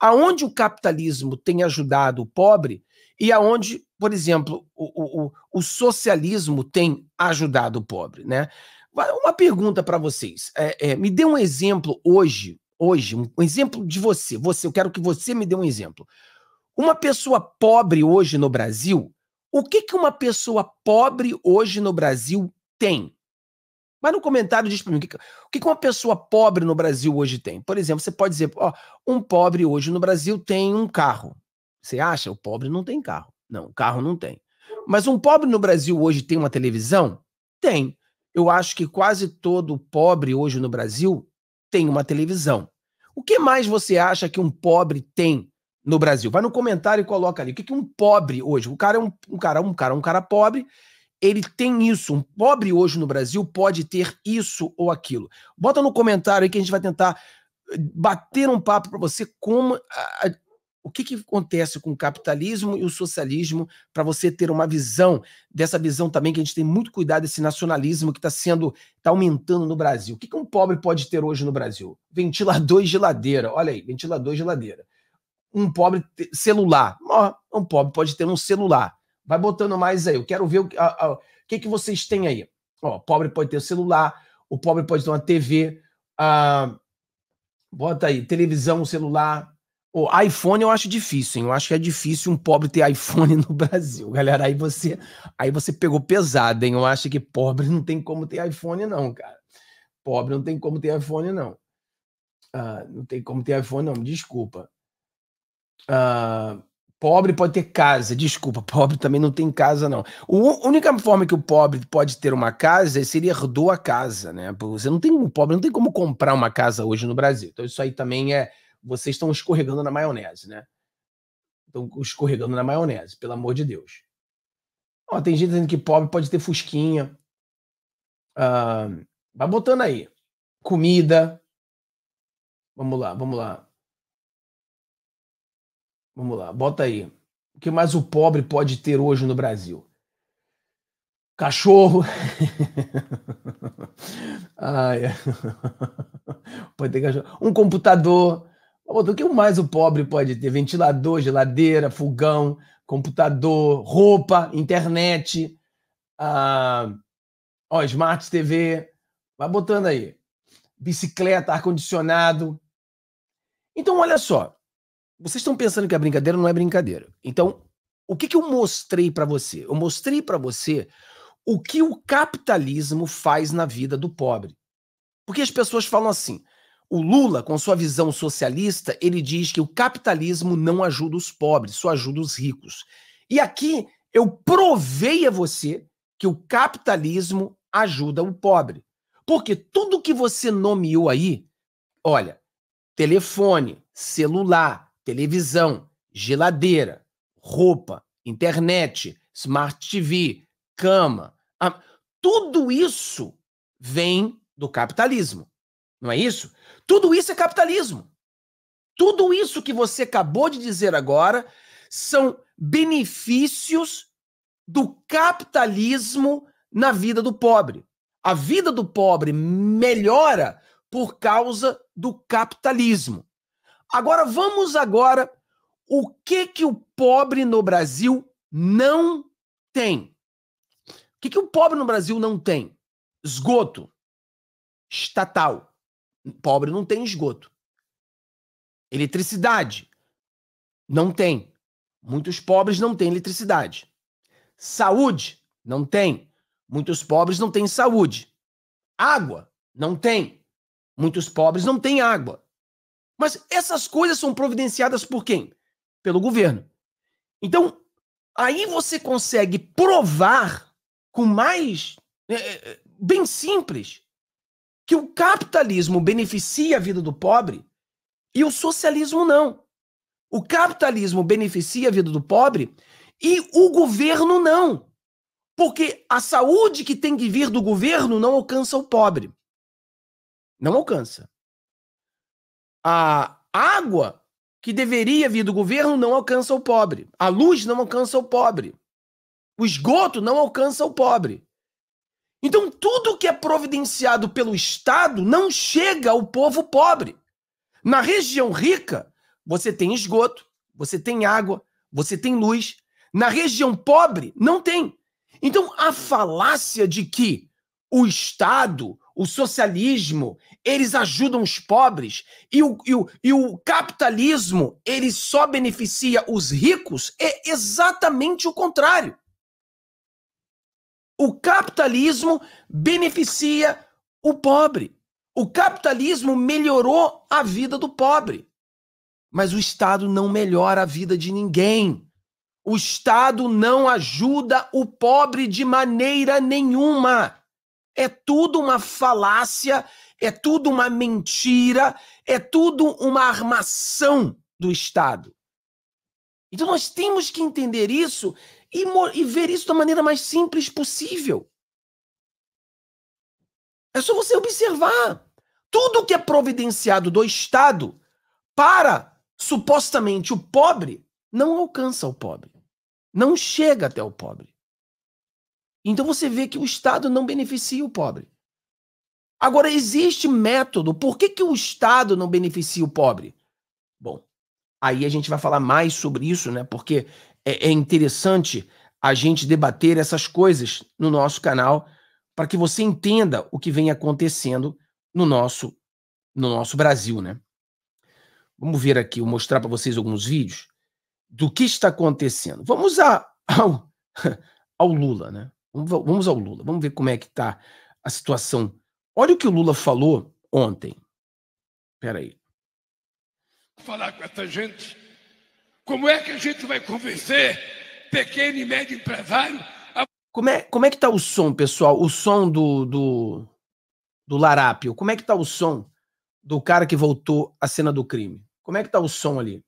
aonde o capitalismo tem ajudado o pobre e aonde, por exemplo, o, o, o socialismo tem ajudado o pobre, né? Uma pergunta para vocês. É, é, me dê um exemplo hoje, hoje, um exemplo de você. Você, eu quero que você me dê um exemplo. Uma pessoa pobre hoje no Brasil, o que, que uma pessoa pobre hoje no Brasil tem? Mas no comentário diz para mim, o que, uma pessoa pobre no Brasil hoje tem? Por exemplo, você pode dizer, ó, um pobre hoje no Brasil tem um carro. Você acha? O pobre não tem carro. Não, carro não tem. Mas um pobre no Brasil hoje tem uma televisão? Tem. Eu acho que quase todo pobre hoje no Brasil tem uma televisão. O que mais você acha que um pobre tem no Brasil? Vai no comentário e coloca ali. O que, que um pobre hoje? O cara é um, um cara, um cara, um cara pobre ele tem isso. Um pobre hoje no Brasil pode ter isso ou aquilo. Bota no comentário aí que a gente vai tentar eh, bater um papo para você como a, a, o que, que acontece com o capitalismo e o socialismo para você ter uma visão dessa visão também que a gente tem muito cuidado desse nacionalismo que está sendo tá aumentando no Brasil. O que, que um pobre pode ter hoje no Brasil? Ventilador e geladeira. Olha aí, ventilador e geladeira. Um pobre celular. um pobre pode ter um celular. Vai botando mais aí. Eu quero ver o, a, a, o que, que vocês têm aí. Ó, o pobre pode ter celular, o pobre pode ter uma TV, a, ah, bota aí, televisão, celular. O iPhone eu acho difícil, hein? Eu acho que é difícil um pobre ter iPhone no Brasil, galera. Aí você, aí você pegou pesado, hein? Eu acho que pobre não tem como ter iPhone, não, cara. Pobre não tem como ter iPhone, não. Uh, não tem como ter iPhone, não, desculpa. Uh, Pobre pode ter casa, desculpa, pobre também não tem casa, não. A única forma que o pobre pode ter uma casa é se ele herdou a casa, né? Você não tem, o pobre não tem como comprar uma casa hoje no Brasil. Então isso aí também é, vocês estão escorregando na maionese, né? Estão escorregando na maionese, pelo amor de Deus. Ó, tem gente dizendo que pobre pode ter fusquinha. Ah, vai botando aí. Comida. Vamos lá, vamos lá. Vamos lá, bota aí. O que mais o pobre pode ter hoje no Brasil? Cachorro. Ai, pode ter cachorro. Um computador. O que mais o pobre pode ter? Ventilador, geladeira, fogão, computador, roupa, internet, ah, ó, Smart TV. Vai botando aí. Bicicleta, ar-condicionado. Então, olha só. Vocês estão pensando que a brincadeira não é brincadeira. Então, o que, que eu mostrei para você? Eu mostrei para você o que o capitalismo faz na vida do pobre. Porque as pessoas falam assim: o Lula, com sua visão socialista, ele diz que o capitalismo não ajuda os pobres, só ajuda os ricos. E aqui eu provei a você que o capitalismo ajuda o pobre. Porque tudo que você nomeou aí, olha, telefone, celular, televisão, geladeira, roupa, internet, smart TV, cama. Tudo isso vem do capitalismo. Não é isso? Tudo isso é capitalismo. Tudo isso que você acabou de dizer agora são benefícios do capitalismo na vida do pobre. A vida do pobre melhora por causa do capitalismo. Agora vamos agora o que que o pobre no Brasil não tem? O que que o pobre no Brasil não tem? Esgoto estatal. Pobre não tem esgoto. Eletricidade não tem. Muitos pobres não têm eletricidade. Saúde não tem. Muitos pobres não têm saúde. Água não tem. Muitos pobres não têm água. Mas essas coisas são providenciadas por quem? Pelo governo. Então, aí você consegue provar com mais. É, é, é, bem simples. Que o capitalismo beneficia a vida do pobre e o socialismo não. O capitalismo beneficia a vida do pobre e o governo não. Porque a saúde que tem que vir do governo não alcança o pobre. Não alcança. A água que deveria vir do governo não alcança o pobre. A luz não alcança o pobre. O esgoto não alcança o pobre. Então, tudo que é providenciado pelo Estado não chega ao povo pobre. Na região rica, você tem esgoto, você tem água, você tem luz. Na região pobre, não tem. Então, a falácia de que o Estado, o socialismo, eles ajudam os pobres, e o, e o, e o capitalismo, ele só beneficia os ricos, é exatamente o contrário. O capitalismo beneficia o pobre. O capitalismo melhorou a vida do pobre. Mas o Estado não melhora a vida de ninguém. O Estado não ajuda o pobre de maneira nenhuma. É tudo uma falácia, é tudo uma mentira, é tudo uma armação do Estado. Então nós temos que entender isso e, e ver isso da maneira mais simples possível. É só você observar. Tudo que é providenciado do Estado para supostamente o pobre não alcança o pobre, não chega até o pobre. Então você vê que o Estado não beneficia o pobre. Agora, existe método. Por que, que o Estado não beneficia o pobre? Bom, aí a gente vai falar mais sobre isso, né? Porque é, é interessante a gente debater essas coisas no nosso canal para que você entenda o que vem acontecendo no nosso, no nosso Brasil, né? Vamos ver aqui, vou mostrar para vocês alguns vídeos do que está acontecendo. Vamos a, ao, ao Lula, né? Vamos ao Lula, vamos ver como é que está a situação. Olha o que o Lula falou ontem. Espera aí. Falar com essa gente, como é que a gente vai convencer pequeno e médio empresário a... Como é, como é que está o som, pessoal? O som do, do, do Larápio. Como é que está o som do cara que voltou à cena do crime? Como é que está o som ali?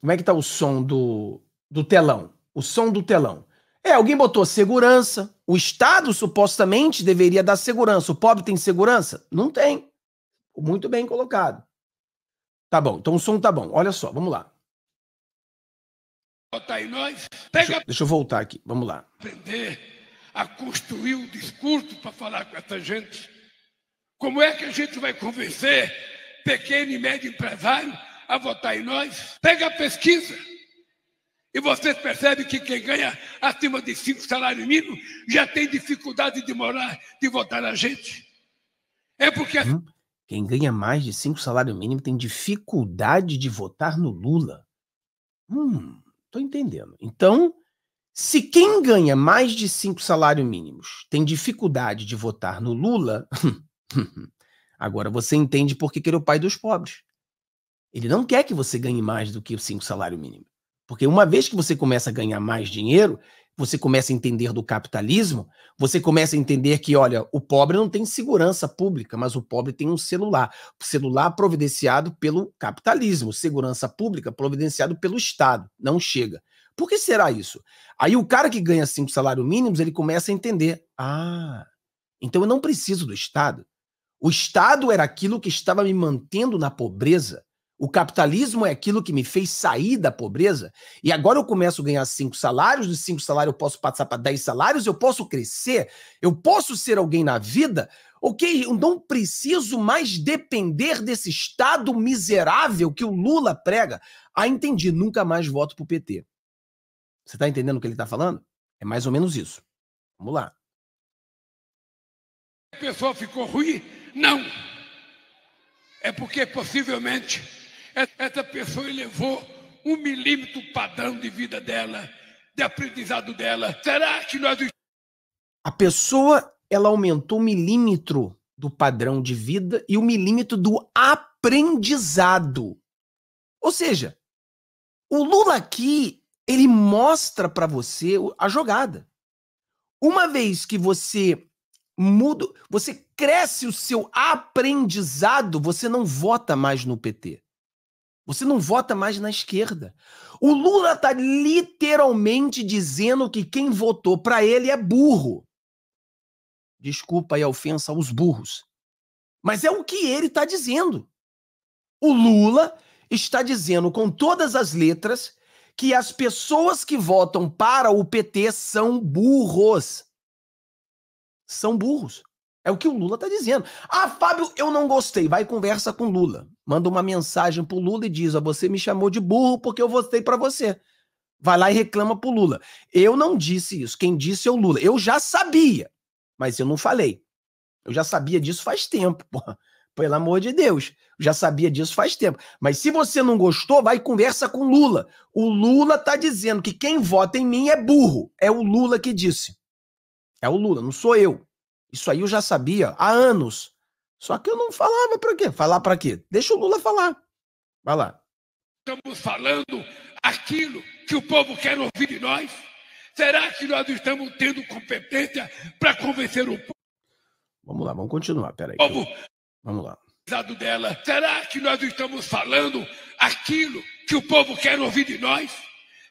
Como é que está o som do do telão, o som do telão. É, alguém botou segurança. O Estado supostamente deveria dar segurança. O pobre tem segurança? Não tem. Muito bem colocado. Tá bom, então o som tá bom. Olha só, vamos lá. Botar em nós. Deixa, deixa eu voltar aqui, vamos lá. Aprender a construir um discurso para falar com essa gente. Como é que a gente vai convencer pequeno e médio empresário a votar em nós? Pega a pesquisa. E vocês percebem que quem ganha acima de cinco salários mínimos já tem dificuldade de morar, de votar na gente. É porque. Hum, quem ganha mais de cinco salários mínimos tem dificuldade de votar no Lula. Hum, tô entendendo. Então, se quem ganha mais de cinco salários mínimos tem dificuldade de votar no Lula, agora você entende por que ele é o pai dos pobres. Ele não quer que você ganhe mais do que cinco salários mínimos. Porque uma vez que você começa a ganhar mais dinheiro, você começa a entender do capitalismo, você começa a entender que, olha, o pobre não tem segurança pública, mas o pobre tem um celular. O celular providenciado pelo capitalismo, segurança pública providenciado pelo Estado. Não chega. Por que será isso? Aí o cara que ganha cinco salários mínimos, ele começa a entender: ah, então eu não preciso do Estado. O Estado era aquilo que estava me mantendo na pobreza. O capitalismo é aquilo que me fez sair da pobreza e agora eu começo a ganhar cinco salários, dos cinco salários eu posso passar para dez salários, eu posso crescer, eu posso ser alguém na vida, ok? Eu não preciso mais depender desse estado miserável que o Lula prega. Ah, entendi, nunca mais voto para o PT. Você está entendendo o que ele está falando? É mais ou menos isso. Vamos lá. A pessoa ficou ruim? Não. É porque possivelmente essa pessoa elevou um milímetro o padrão de vida dela, de aprendizado dela. Será que nós. A pessoa, ela aumentou um milímetro do padrão de vida e o um milímetro do aprendizado. Ou seja, o Lula aqui, ele mostra para você a jogada. Uma vez que você muda, você cresce o seu aprendizado, você não vota mais no PT. Você não vota mais na esquerda. O Lula está literalmente dizendo que quem votou para ele é burro. Desculpa aí a ofensa aos burros. Mas é o que ele está dizendo. O Lula está dizendo com todas as letras que as pessoas que votam para o PT são burros. São burros. É o que o Lula tá dizendo. Ah, Fábio, eu não gostei. Vai conversa com Lula. Manda uma mensagem pro Lula e diz: "Ó, você me chamou de burro porque eu votei para você". Vai lá e reclama pro Lula. Eu não disse isso. Quem disse é o Lula. Eu já sabia, mas eu não falei. Eu já sabia disso faz tempo, porra. Pelo amor de Deus, eu já sabia disso faz tempo. Mas se você não gostou, vai e conversa com Lula. O Lula tá dizendo que quem vota em mim é burro. É o Lula que disse. É o Lula, não sou eu. Isso aí eu já sabia há anos. Só que eu não falava para quê? Falar para quê? Deixa o Lula falar. Vai lá. Estamos falando aquilo que o povo quer ouvir de nós? Será que nós estamos tendo competência para convencer o povo? Vamos lá, vamos continuar, peraí. Povo... Vamos lá. Dela. Será que nós estamos falando aquilo que o povo quer ouvir de nós?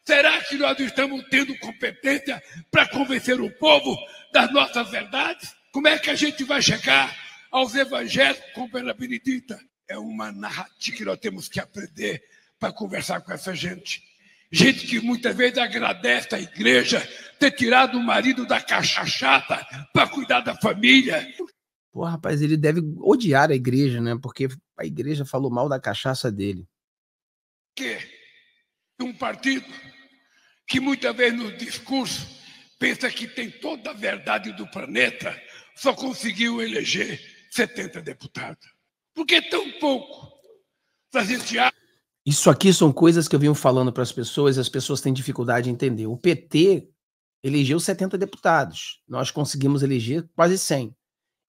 Será que nós estamos tendo competência para convencer o povo das nossas verdades? Como é que a gente vai chegar aos evangelhos com Pena Benedita? É uma narrativa que nós temos que aprender para conversar com essa gente. Gente que muitas vezes agradece à igreja ter tirado o marido da chata para cuidar da família. Pô, rapaz, ele deve odiar a igreja, né? Porque a igreja falou mal da cachaça dele. Que um partido que muitas vezes no discurso pensa que tem toda a verdade do planeta, só conseguiu eleger 70 deputados. Por que tão pouco? Isso aqui são coisas que eu venho falando para as pessoas e as pessoas têm dificuldade de entender. O PT elegeu 70 deputados, nós conseguimos eleger quase 100.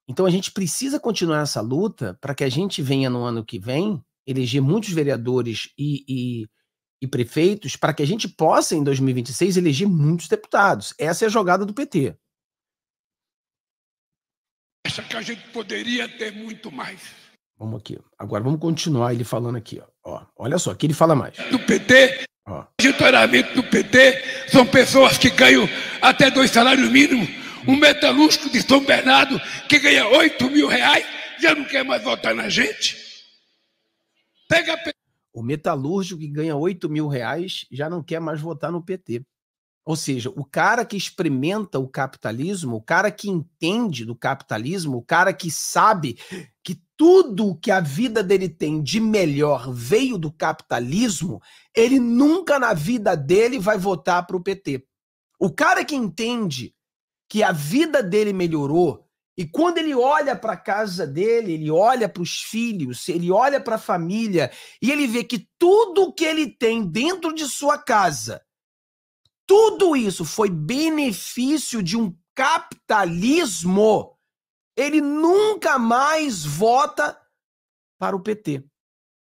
Então a gente precisa continuar essa luta para que a gente venha no ano que vem eleger muitos vereadores e, e, e prefeitos para que a gente possa, em 2026, eleger muitos deputados. Essa é a jogada do PT acha que a gente poderia ter muito mais. Vamos aqui. Agora vamos continuar ele falando aqui. Ó. olha só, aqui ele fala mais. Do PT, ó. majoritariamente do PT, são pessoas que ganham até dois salários mínimos. Um metalúrgico de São Bernardo que ganha 8 mil reais já não quer mais votar na gente. Pega a... O metalúrgico que ganha 8 mil reais já não quer mais votar no PT. Ou seja, o cara que experimenta o capitalismo, o cara que entende do capitalismo, o cara que sabe que tudo que a vida dele tem de melhor veio do capitalismo, ele nunca na vida dele vai votar para o PT. O cara que entende que a vida dele melhorou e quando ele olha para a casa dele, ele olha para os filhos, ele olha para a família e ele vê que tudo que ele tem dentro de sua casa tudo isso foi benefício de um capitalismo. Ele nunca mais vota para o PT.